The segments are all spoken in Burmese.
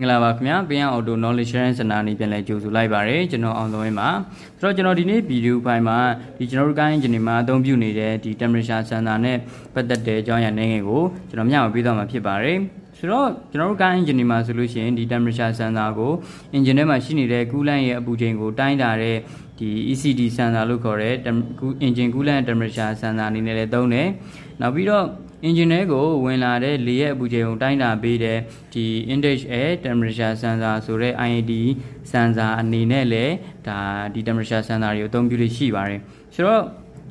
မင်္ဂလာပါခင်ဗျာဘင်းအောင် auto knowledge sharing စနာနေပြန်လဲကြိုဆိုလိုက်ပါရစေကျွန်တော်အောင်သွင်းပါဆိုတော့ကျွန်တော်ဒီနေ့ဗီဒီယိုပိုင်းမှာဒီကျွန်တော်တို့ကိုင်းဂျင်နီမှာအသုံးပြုနေတဲ့ဒီ temperature sensor နဲ့ပတ်သက်တဲ့အကြောင်းအရာနည်းငယ်ကိုကျွန်တော်မျှဝေပေးသွားမှာဖြစ်ပါတယ်ဆိုတော့ကျွန်တော်တို့ကား engine မှာဆိုလို့ရှိရင်ဒီ temperature sensor ကို engine ထဲမှာရှိနေတဲ့ coolant ရဲ့အပူချိန်ကိုတိုင်းတာတဲ့ဒီ ECD စင်ဆာလို့ခေါ်တဲ့ engine coolant temperature စင်ဆာအနေနဲ့လည်းသုံးတယ်။နောက်ပြီးတော့ engine ထဲကို ဝင်လာတဲ့လေရဲ့အပူချိန်ကိုတိုင်းတာပေးတယ်ဒီ indage air temperature sensor ဆိုတဲ့ IAD sensor အနေနဲ့လည်းဒါဒီ temperature sensor တွေကိုအသုံးပြုလို့ရှိပါတယ်ဆိုတော့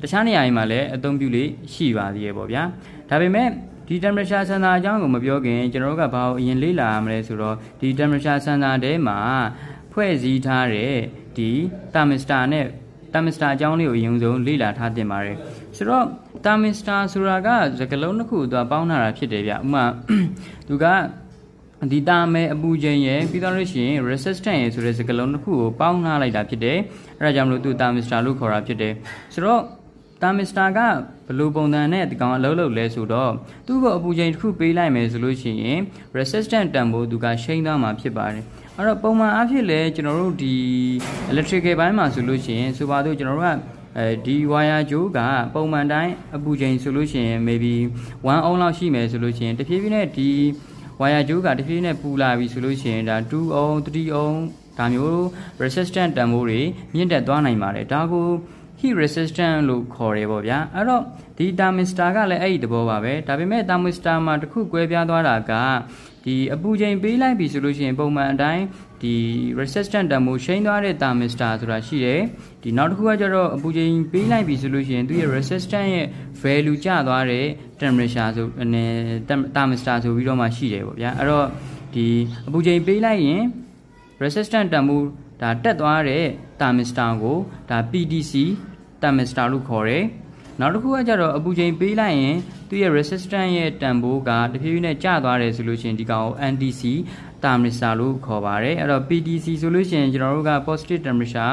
တခြားနေရာတွေမှာလည်းအသုံးပြုလို့ရှိပါသေးရဲ့ပေါ့ဗျာဒါပေမဲ့ဒီ temperature sensor အကြောင်းကိုမပြောခင်ကျွန်တော်တို့ကဘာကိုအရင်လေ့လာရမလဲဆိုတော့ဒီ temperature sensor ထဲမှာ ဖွဲ့စည်းထားတဲ့ဒီတာမစ္စတာနဲ့တာမစ္စတာအကြောင်းလေးကိုအရင်ဆုံးလေ့လာထားတင်ပါတယ်ဆိုတော့တာမစ္စတာဆိုတာကသကလုံးတစ်ခုသူကပေါင်းလာတာဖြစ်တယ်ဗျဥမာသူကဒီတာမဲအပူချိန်ရယ်ပြီးတော့လို့ရှိရင် resistant ရယ်ဆိုတဲ့စကလုံးတစ်ခုကိုပေါင်းနှားလိုက်တာဖြစ်တယ်အဲဒါကြောင့်မလို့သူတာမစ္စတာလို့ခေါ်တာဖြစ်တယ်ဆိုတော့တာမစ္စတာကဘလူပုံစံနဲ့ဒီကောင်အလုပ်လုပ်လဲဆိုတော့သူ့ကိုအပူချိန်တစ်ခုပေးလိုက်မယ်ဆိုလို့ရှိရင် resistant တန်ဖိုးသူကရှိန်းသွားမှာဖြစ်ပါတယ်အဲ့တော့ပုံမှန်အားဖြင့်လဲကျွန်တော်တို့ဒီ electrical ဘိုင်းမှာဆိုလို့ရှိရင်ဆိုပါတော့ကျွန်တော်တို့ကအဲဒီ wire ကြိုးကပုံမှန်တိုင်းအပူချိန်ဆိုလို့ရှိရင် maybe 1 ohm လောက်ရှိမယ်ဆိုလို့ရှိရင်တဖြည်းဖြည်းနဲ့ဒီ wire ကြိုးကတဖြည်းဖြည်းနဲ့ပူလာပြီဆိုလို့ရှိရင်ဒါ2 ohm 3 ohm ဒါမျိုး resistant တန်ဖိုးတွေမြင့်တက်သွားနိုင်ပါတယ်ဒါကို heat resistant လို့ခေါ်တယ်ပေါ့ဗျာအဲ့တော့ဒီ thermistor ကလည်းအဲ့ဒီသဘောပါပဲဒါပေမဲ့ thermistor မှာတစ်ခုကွဲပြားသွားတာကဒီအပူချိန်ပေးလိုက်ပြီဆိုလို့ရှိရင်ပုံမှန်အတိုင်းဒီ resistant တမိုးရှိန်းသွားတဲ့ thermistor ဆိုတာရှိတယ်ဒီနောက်တစ်ခုကကျတော့အပူချိန်ပေးလိုက်ပြီဆိုလို့ရှိရင်သူ့ရဲ့ resistant ရဲ့ value ကျသွားတဲ့ temperature ဆိုအနေ thermistor ဆိုပြီးတော့မှရှိတယ်ပေါ့ဗျာအဲ့တော့ဒီအပူချိန်ပေးလိုက်ရင် resistant တမိုးဒါတက်သွားတဲ့ thermistor ကိုဒါ PDC တမ်မစ္စတာလို့ခေါ်တယ်နောက်တစ်ခုကကြတော့အပူချိန်ပေးလိုက်ရင်သူ့ရဲ့ resistance ရဲ့တန်ဖိုးကတဖြည်းဖြည်းနဲ့ကျသွားတယ်ဆိုလို့ရှိရင်ဒီကောင်ကို NTC thermistor လို့ခေါ်ပါတယ်အဲ့တော့ PTC ဆိုလို့ရှိရင်ကျွန်တော်တို့က positive temperature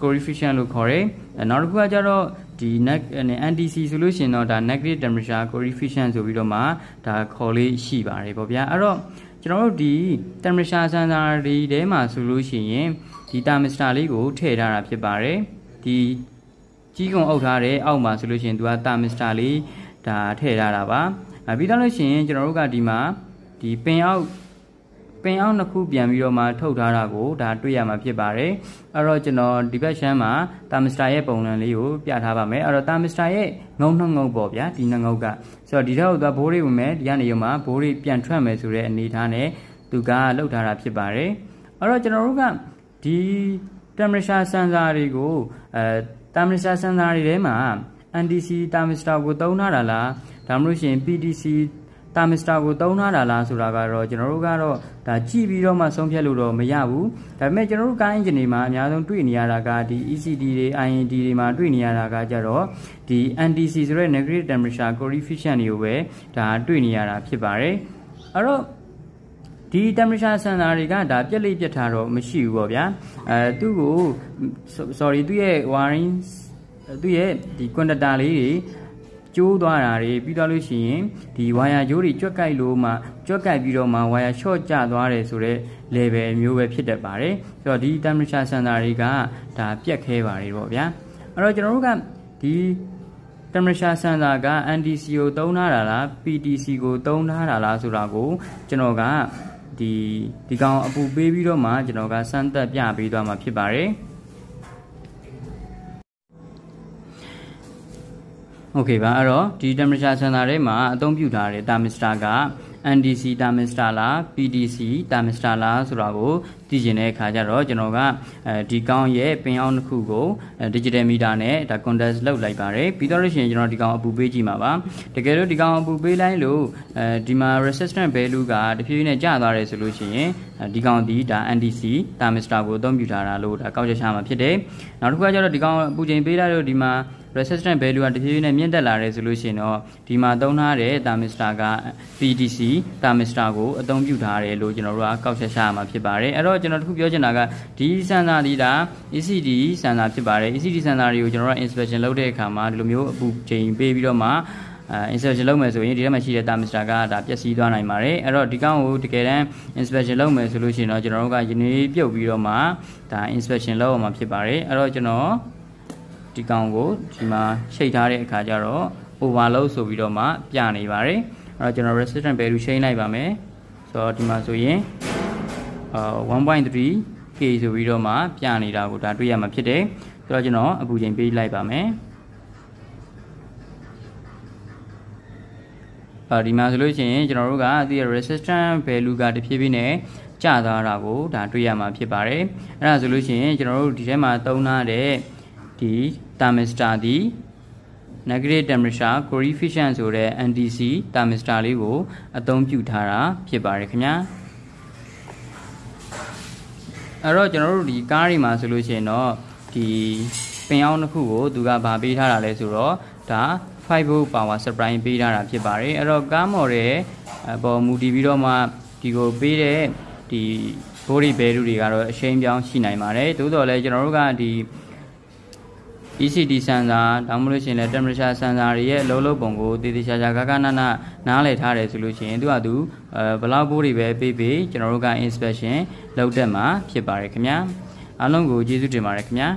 coefficient လို့ခေါ်တယ်နောက်တစ်ခုကကြတော့ဒီ NTC ဆိုလို့ရှိရင်တော့ဒါ negative temperature coefficient ဆိုပြီးတော့မှဒါခေါ်လေးရှိပါတယ်ပေါ့ဗျာအဲ့တော့ကျွန်တော်တို့ဒီ temperature sensor တွေထဲမှာဆိုလို့ရှိရင်ဒီ thermistor လေးကိုထည့်ထားတာဖြစ်ပါတယ်ဒီကြီးကုန်အုပ်ထားတဲ့အောက်မှာဆိုလို့ရှိရင်သူကတာမစ္စတာလေးဒါထည့်ထားတာပါပြီးတော့လို့ရှိရင်ကျွန်တော်တို့ကဒီမှာဒီပင်အောက်ပင်အောက်နှစ်ခုပြန်ပြီးတော့မှထုတ်ထားတာကိုဒါတွေ့ရမှာဖြစ်ပါတယ်အဲ့တော့ကျွန်တော်ဒီဘက်ရှမ်းမှာတာမစ္စတာရဲ့ပုံစံလေးကိုပြထားပါမယ်အဲ့တော့တာမစ္စတာရဲ့ငုံနှုတ်ငုံပေါ့ဗျာဒီနှုတ်ငုံကဆိုတော့ဒီထောက်သွားဘိုးလေးဝင်မယ်ဒီကနေရောမှာဘိုးလေးပြန်ထွက်မယ်ဆိုတဲ့အနေထားနဲ့သူကလှုပ်ထားတာဖြစ်ပါတယ်အဲ့တော့ကျွန်တော်တို့ကဒီ temperature sensor တွေကိုအဲတာမစ္စတာစံသားတွေထဲမှာ NDC တာမစ္စတာကိုသုံးထားတာလားဒါမှမဟုတ်ရှင် PDC တာမစ္စတာကိုသုံးထားတာလားဆိုတာကတော့ကျွန်တော်တို့ကတော့ဒါကြည့်ပြီးတော့မှဆုံးဖြတ်လို့တော့မရဘူးဒါပေမဲ့ကျွန်တော်တို့ကားအင်ဂျင်တွေမှာအများဆုံးတွေ့နေရတာကဒီ ECD တွေ IND တွေမှာတွေ့နေရတာကကြတော့ဒီ NDC ဆိုတဲ့ negative temperature coefficient တွေကိုပဲဒါတွေ့နေရတာဖြစ်ပါတယ်အဲ့တော့ဒီ temperature sensor တွေကဒါပြက်လိပြက်ထားတော့မရှိဘူးပေါ့ဗျာအဲသူ့ကို sorry သူ့ရဲ့ wiring သူ့ရဲ့ဒီ connector လေးတွေကျိုးသွားတာတွေပြီးတော့လို့ရှိရင်ဒီ wire ကြိုးတွေကြွက်ကြိုက်လို့မှကြွက်ကြိုက်ပြီးတော့မှ wire short ကျသွားတယ်ဆိုတော့ level မျိုးပဲဖြစ်တတ်ပါတယ်ဆိုတော့ဒီ temperature sensor တွေကဒါပြက်ခဲပါတယ်ပေါ့ဗျာအဲ့တော့ကျွန်တော်တို့ကဒီ temperature sensor က NDC ကိုသုံးထားတာလား PTC ကိုသုံးထားတာလားဆိုတာကိုကျွန်တော်ကဒီဒီကောင်အပူပေးပြီးတော့မှကျွန်တော်ကစမ်းသပ်ပြပေးသွားမှာဖြစ်ပါတယ်။โอเคပါအဲ့တော့ဒီ temperature sensor ထဲမှာအသုံးပြုထားတဲ့ thermistor က NDC thermistor လား PDC thermistor လားဆိုတာကိုသိကျင်တဲ့အခါကျတော့ကျွန်တော်ကအဲဒီကောင်းရဲ့ပင်အောင်တစ်ခုကို digital meter နဲ့ဒါ contest လောက်လိုက်ပါတယ်ပြီးတော့လို့ရှိရင်ကျွန်တော်ဒီကောင်အပူပေးကြည့်မှာပါတကယ်လို့ဒီကောင်အပူပေးလိုက်လို့အဲဒီမှာ resistant value ကတဖြည်းဖြည်းနဲ့ကျသွားတယ်ဆိုလို့ရှိရင်ဒီကောင်ဒီဒါ NDC thermistor ကိုအသုံးပြုထားတာလို့ဒါကောက်ချက်ချမှာဖြစ်တယ်နောက်တစ်ခုကကျတော့ဒီကောင်အပူချိန်ပေးလိုက်လို့ဒီမှာ resistant value ကတဖြည်းဖြည်းနဲ့မြင့်တက်လာတယ်ဆိုလို့ရှိရင်တော့ဒီမှာသုံးထားတဲ့ thermistor က PDC thermistor ကိုအသုံးပြုထားတယ်လို့ကျွန်တော်တို့ကကောက်ချက်ရှာရမှာဖြစ်ပါတယ်အဲ့တော့ကျွန်တော်တို့ခုပြောချင်တာကဒီစံစာဒီတာ ECD စံစာဖြစ်ပါတယ် ECD စံစာတွေကိုကျွန်တော်တို့ inspection လုပ်တဲ့အခါမှာဒီလိုမျိုးအပူချိန်ပေးပြီးတော့မှအဲ inspection လုပ်မယ်ဆိုရင်ဒီထဲမှာရှိတဲ့ thermistor ကဒါပျက်စီးသွားနိုင်ပါတယ်အဲ့တော့ဒီကောင်ကိုတကယ်တမ်း inspection လုပ်မယ်ဆိုလို့ရှိရင်တော့ကျွန်တော်တို့ကရင်းနှီးပြုတ်ပြီးတော့မှဒါ inspection လုပ်အောင်မှာဖြစ်ပါတယ်အဲ့တော့ကျွန်တော်ဒီကောင်ကိုဒီမှာရှိတ်ထားတဲ့အခါကျတော့ overload ဆိုပြီးတော့မှ ပြနေပါတယ်အဲ့တော့ကျွန်တော် resistance value ချိန်လိုက်ပါမယ်ဆိုတော့ဒီမှာဆိုရင်အာ1.3 k ဆိုပြီးတော့မှပြနေတာကိုဒါတွေ့ရမှာဖြစ်တယ်ဆိုတော့ကျွန်တော်အပူချိန်ပေးလိုက်ပါမယ်အာဒီမှာဆိုလို့ရှိရင်ကျွန်တော်တို့ကဒီ resistance value ကတဖြည်းဖြည်းနဲ့ကျသွားတာကိုဒါတွေ့ရမှာဖြစ်ပါတယ်အဲ့ဒါဆိုလို့ရှိရင်ကျွန်တော်တို့ဒီထဲမှာသုံးထားတဲ့ဒီတာမစ္စတာဒီ negative temperature coefficient ဆိုတဲ့ NTC တာမစ္စတာလေးကို အသုံးပြုထားတာဖြစ်ပါတယ်ခင်ဗျာအဲ့တော့ကျွန်တော်တို့ဒီကားတွေမှာဆိုလို့ရှိရင်တော့ဒီပင်အောင်တစ်ခုကိုသူကဗာပေးထားတာလဲဆိုတော့ဒါ5 volt power supply ပေးထားတာဖြစ်ပါတယ်အဲ့တော့ကားမော်တဲ့အပေါ်မူတည်ပြီးတော့မှဒီကိုပေးတဲ့ဒီ body value တွေကတော့အချိန်ပြောင်းရှိနိုင်ပါတယ်သို့တော်လည်းကျွန်တော်တို့ကဒီ ECD စံစာဒါမှမဟုတ်ရှင်လဲ temperature စံစာတွေရဲ့အလုံးလုံးပုံကိုတည်တည်ရှာရှာကကနနနားလည်ထားတယ်ဆိုလို့ရှင်သူကသူဘလောက်ပိုးတွေပဲပေးပေးကျွန်တော်တို့က inspection လုပ်တတ်မှာဖြစ်ပါတယ်ခင်ဗျာအားလုံးကိုကျေးဇူးတင်ပါတယ်ခင်ဗျာ